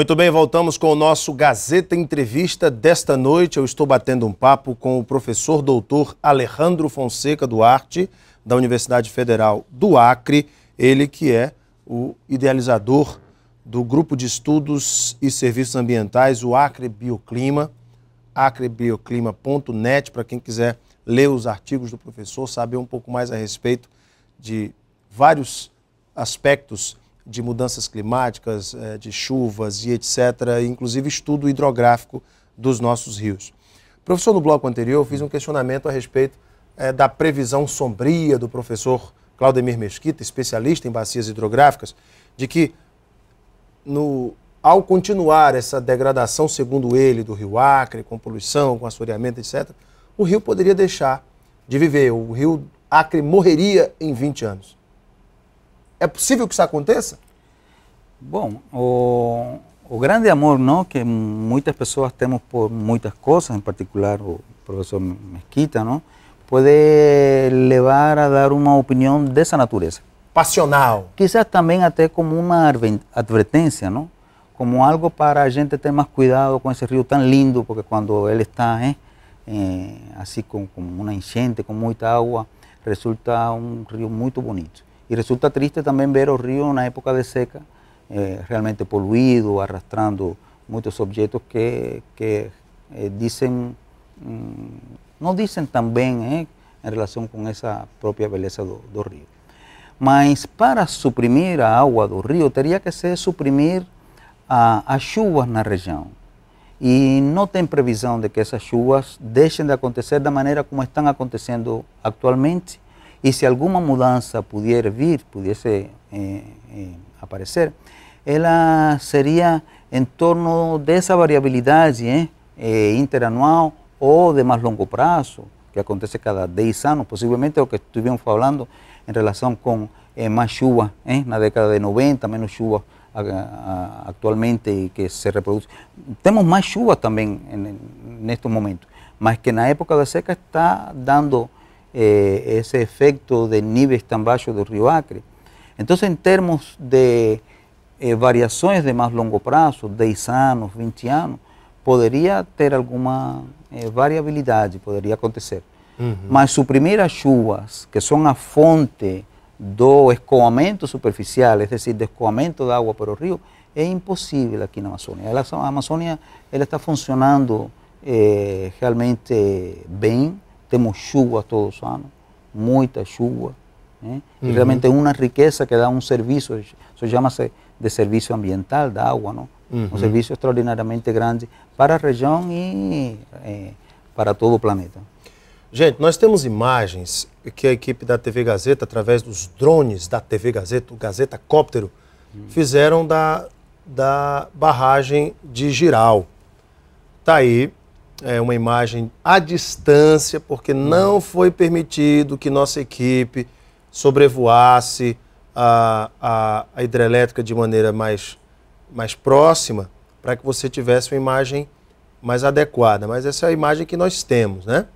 Muito bem, voltamos com o nosso Gazeta Entrevista desta noite. Eu estou batendo um papo com o professor doutor Alejandro Fonseca Duarte, da Universidade Federal do Acre, ele que é o idealizador do Grupo de Estudos e Serviços Ambientais, o Acre Bioclima, acrebioclima.net, para quem quiser ler os artigos do professor, saber um pouco mais a respeito de vários aspectos de mudanças climáticas, eh, de chuvas e etc., inclusive estudo hidrográfico dos nossos rios. Professor, no bloco anterior, eu fiz um questionamento a respeito eh, da previsão sombria do professor Claudemir Mesquita, especialista em bacias hidrográficas, de que no, ao continuar essa degradação, segundo ele, do rio Acre, com poluição, com assoreamento, etc., o rio poderia deixar de viver, o rio Acre morreria em 20 anos. É possível que isso aconteça? Bom, o, o grande amor não que muitas pessoas temos por muitas coisas, em particular o professor Mesquita, não? pode levar a dar uma opinião dessa natureza. Passional. Quizás também até como uma advertência, não? como algo para a gente ter mais cuidado com esse rio tão lindo, porque quando ele está é, assim com uma enchente, com muita água, resulta um rio muito bonito. Y resulta triste también ver los ríos en una época de seca, eh, realmente poluido, arrastrando muchos objetos que, que eh, dicen, mmm, no dicem tan bien eh, en relación con esa propia beleza do, do rio. Mas para suprimir a água do rio, teria que ser suprimir as chuvas na região. E não tem previsão de que essas chuvas deixem de acontecer da maneira como estão acontecendo atualmente. Y si alguna mudanza pudiera vir, pudiese eh, eh, aparecer, ella sería en torno de esa variabilidad eh? interanual o de más largo plazo, que acontece cada 10 años, posiblemente lo que estuvimos hablando en relación con más lluvas en la década de 90, menos chuva actualmente y que se reproduce. Tenemos más chuva también en, en estos momentos, más que en la época de seca está dando eh, ese efecto de niveles tan bajos del Río Acre. Entonces, en términos de eh, variaciones de más largo plazo, 10 años, 20 años, podría tener alguna eh, variabilidad, podría podría acontecer. Mas suprimir las chuvas, que son a fonte do escoamento superficial, es decir, del escoamento de agua por el río, es imposible aquí en Amazonia. Amazonia. está funcionando realmente bien, temos chuva todos os ¿ah? anos, muita chuva. Né? Uhum. E realmente é uma riqueza que dá um serviço, isso chama-se de serviço ambiental da água, não? Uhum. um serviço extraordinariamente grande para a região e eh, é, para todo o planeta. Gente, nós temos imagens que a equipe da TV Gazeta, através dos drones da TV Gazeta, o Gazeta Cóptero, uhum. fizeram da, da barragem de Giral. Está aí é, uma imagem à distância, porque não foi permitido que nossa equipe sobrevoasse a, a, a hidrelétrica de maneira mais, mais próxima, para que você tivesse uma imagem mais adequada. Mas essa é a imagem que nós temos, né?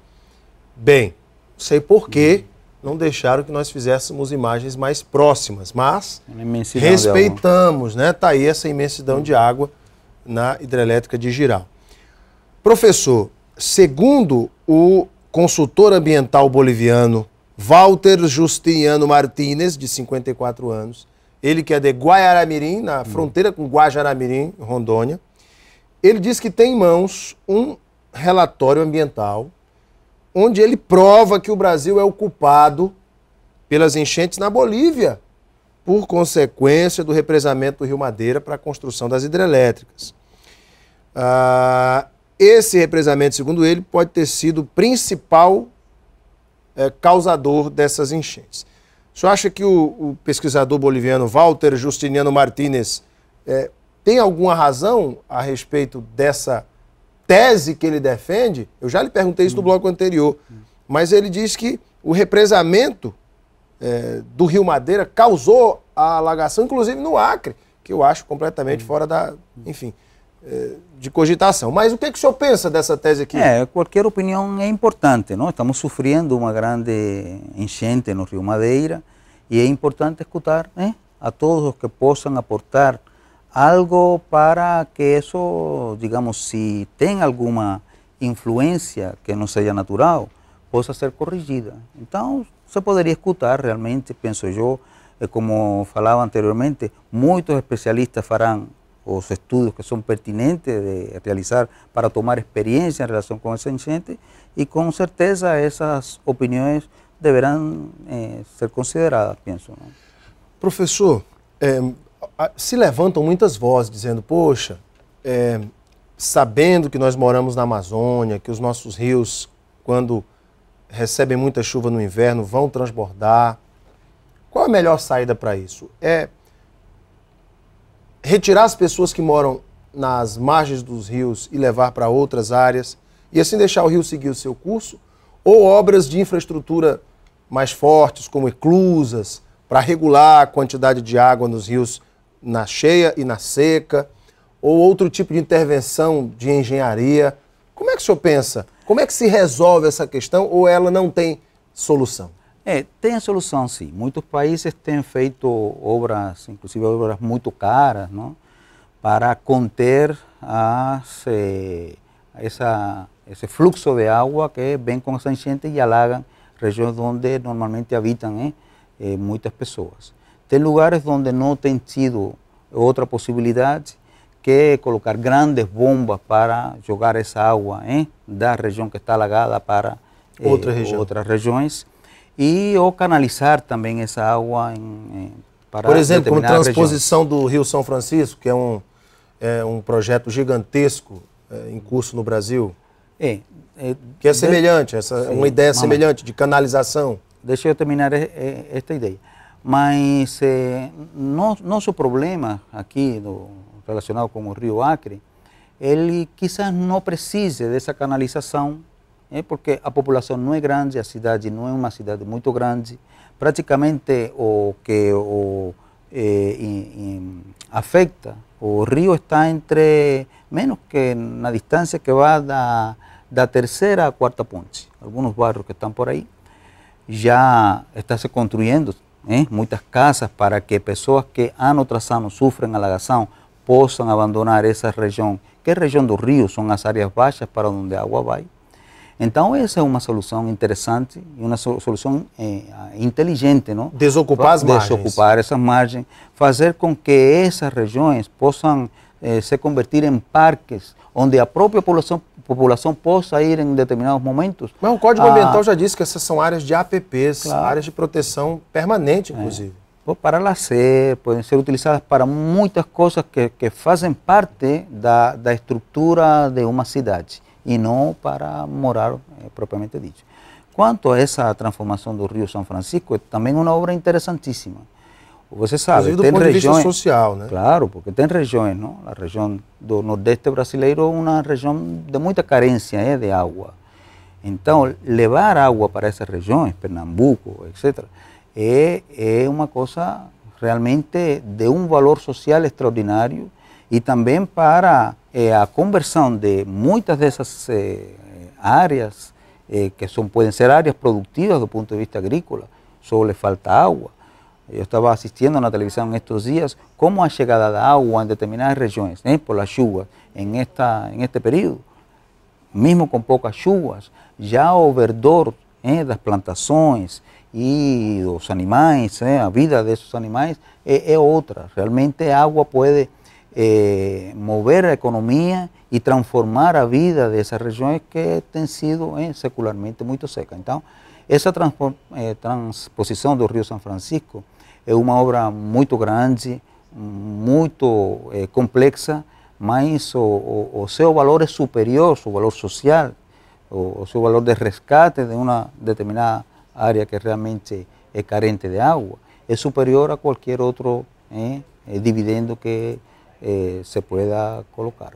Bem, não sei por que não deixaram que nós fizéssemos imagens mais próximas, mas é respeitamos, né? Está aí essa imensidão de água na hidrelétrica de Giral. Professor, segundo o consultor ambiental boliviano Walter Justiniano Martínez, de 54 anos, ele que é de Guayaramirim, na hum. fronteira com Guajaramirim, Rondônia, ele diz que tem em mãos um relatório ambiental onde ele prova que o Brasil é o culpado pelas enchentes na Bolívia, por consequência do represamento do Rio Madeira para a construção das hidrelétricas. Ah, esse represamento, segundo ele, pode ter sido o principal é, causador dessas enchentes. O senhor acha que o, o pesquisador boliviano Walter Justiniano Martínez é, tem alguma razão a respeito dessa tese que ele defende? Eu já lhe perguntei isso no hum. bloco anterior, mas ele diz que o represamento é, do Rio Madeira causou a alagação, inclusive no Acre, que eu acho completamente hum. fora da. Enfim. Eh, de cogitação. Mas o que, é que o senhor pensa dessa tese aqui? É, qualquer opinião é importante. Não? Estamos sofrendo uma grande enchente no Rio Madeira e é importante escutar né? a todos os que possam aportar algo para que isso, digamos, se tem alguma influência que não seja natural, possa ser corrigida. Então, você poderia escutar realmente, penso eu, eh, como falava anteriormente, muitos especialistas farão os estudos que são pertinentes de realizar para tomar experiência em relação com essa incidente e com certeza essas opiniões deverão eh, ser consideradas, penso Professor, é, se levantam muitas vozes dizendo, poxa, é, sabendo que nós moramos na Amazônia, que os nossos rios, quando recebem muita chuva no inverno, vão transbordar, qual a melhor saída para isso? É retirar as pessoas que moram nas margens dos rios e levar para outras áreas, e assim deixar o rio seguir o seu curso, ou obras de infraestrutura mais fortes, como eclusas, para regular a quantidade de água nos rios na cheia e na seca, ou outro tipo de intervenção de engenharia. Como é que o senhor pensa? Como é que se resolve essa questão ou ela não tem solução? É, tem a solução sim. Muitos países têm feito obras, inclusive obras muito caras, não? para conter as, eh, essa, esse fluxo de água que vem é com essa enchente e alaga regiões onde normalmente habitam eh, muitas pessoas. Tem lugares onde não tem sido outra possibilidade que colocar grandes bombas para jogar essa água da região que está alagada para eh, outras regiões e ou canalizar também essa água em, em, para Por exemplo, como transposição região. do Rio São Francisco, que é um, é um projeto gigantesco é, em curso no Brasil. É, é que é semelhante, essa, Sim, uma ideia mamãe. semelhante de canalização. Deixa eu terminar esta ideia. Mas eh, no, nosso problema aqui do, relacionado com o Rio Acre, ele quizás não precise dessa canalização ¿eh? porque la población no es grande, la ciudad no es una ciudad muy grande. Prácticamente o que o, eh, afecta o río está entre menos que la distancia que va da, da terceira a cuarta ponte. Algunos barrios que están por ahí Ya está se construyendo ¿eh? muchas casas para que personas que ano tras ano sufren alagação Puedan abandonar esa región Que región del região son las áreas bajas para donde agua va? vai Então, essa é uma solução interessante e uma solução é, inteligente. Não? Desocupar as margens. Desocupar essa margem, fazer com que essas regiões possam é, se convertir em parques onde a própria população, população possa ir em determinados momentos. Mas o Código ah. Ambiental já disse que essas são áreas de APPs, claro. áreas de proteção permanente, é. inclusive. É para lazer, podem ser utilizadas para muitas coisas que, que fazem parte da, da estrutura de uma cidade. y no para morar eh, propiamente dicho. cuanto Quanto a esa transformación del río San Francisco, también também uma obra interesantísima. Usted pues sabe, tem social, Claro, porque tem regiones, ¿no? La región do Nordeste brasileiro una región de mucha carencia ¿eh? de agua. Entonces, levar agua para esas regiones, Pernambuco, etc., es una cosa realmente de un valor social extraordinario y también para la eh, a de muchas de esas eh, áreas, eh, que son pueden ser áreas desde el punto de vista agrícola, solo le falta agua. yo estaba asistiendo la televisión televisión estos días, cómo ha llegado la agua en determinadas regiones, por las lluvias en esta, este periodo. Mismo con pocas lluvias, ya o verdor de las plantaciones y los animales, la la vida de esos animales es otra. Realmente agua puede eh, mover la economía y transformar la vida de esas regiones que han sido eh, secularmente muy secas, entonces esa eh, transposición del río San Francisco es una obra muy grande, muy eh, complexa, mas o, valor es superior, su valor social, o, su valor de rescate de una determinada área que realmente es carente de agua es superior a cualquier otro dividendo que eh, se pueda colocar.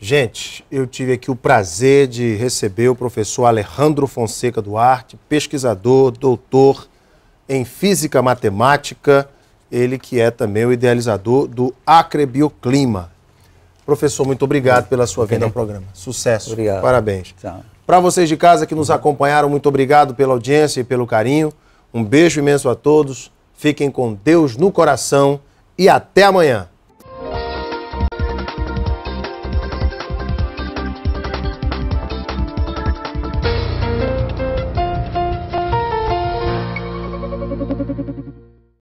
Gente, eu tive aqui o prazer de receber o professor Alejandro Fonseca Duarte, pesquisador, doutor em física matemática, ele que é também o idealizador do Acrebioclima. Professor, muito obrigado pela sua vinda ao programa. Sucesso. Obrigado. Parabéns. Para vocês de casa que nos acompanharam, muito obrigado pela audiência e pelo carinho. Um beijo imenso a todos. Fiquem com Deus no coração e até amanhã.